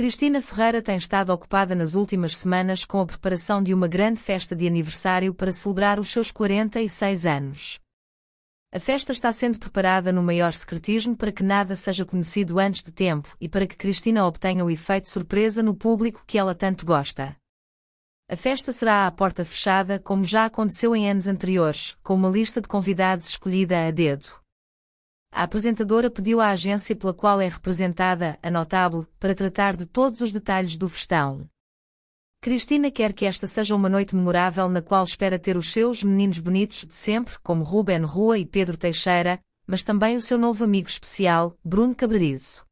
Cristina Ferreira tem estado ocupada nas últimas semanas com a preparação de uma grande festa de aniversário para celebrar os seus 46 anos. A festa está sendo preparada no maior secretismo para que nada seja conhecido antes de tempo e para que Cristina obtenha o efeito surpresa no público que ela tanto gosta. A festa será à porta fechada, como já aconteceu em anos anteriores, com uma lista de convidados escolhida a dedo. A apresentadora pediu à agência pela qual é representada, a Notável, para tratar de todos os detalhes do festão. Cristina quer que esta seja uma noite memorável na qual espera ter os seus meninos bonitos de sempre, como Ruben Rua e Pedro Teixeira, mas também o seu novo amigo especial, Bruno Cabrerizo.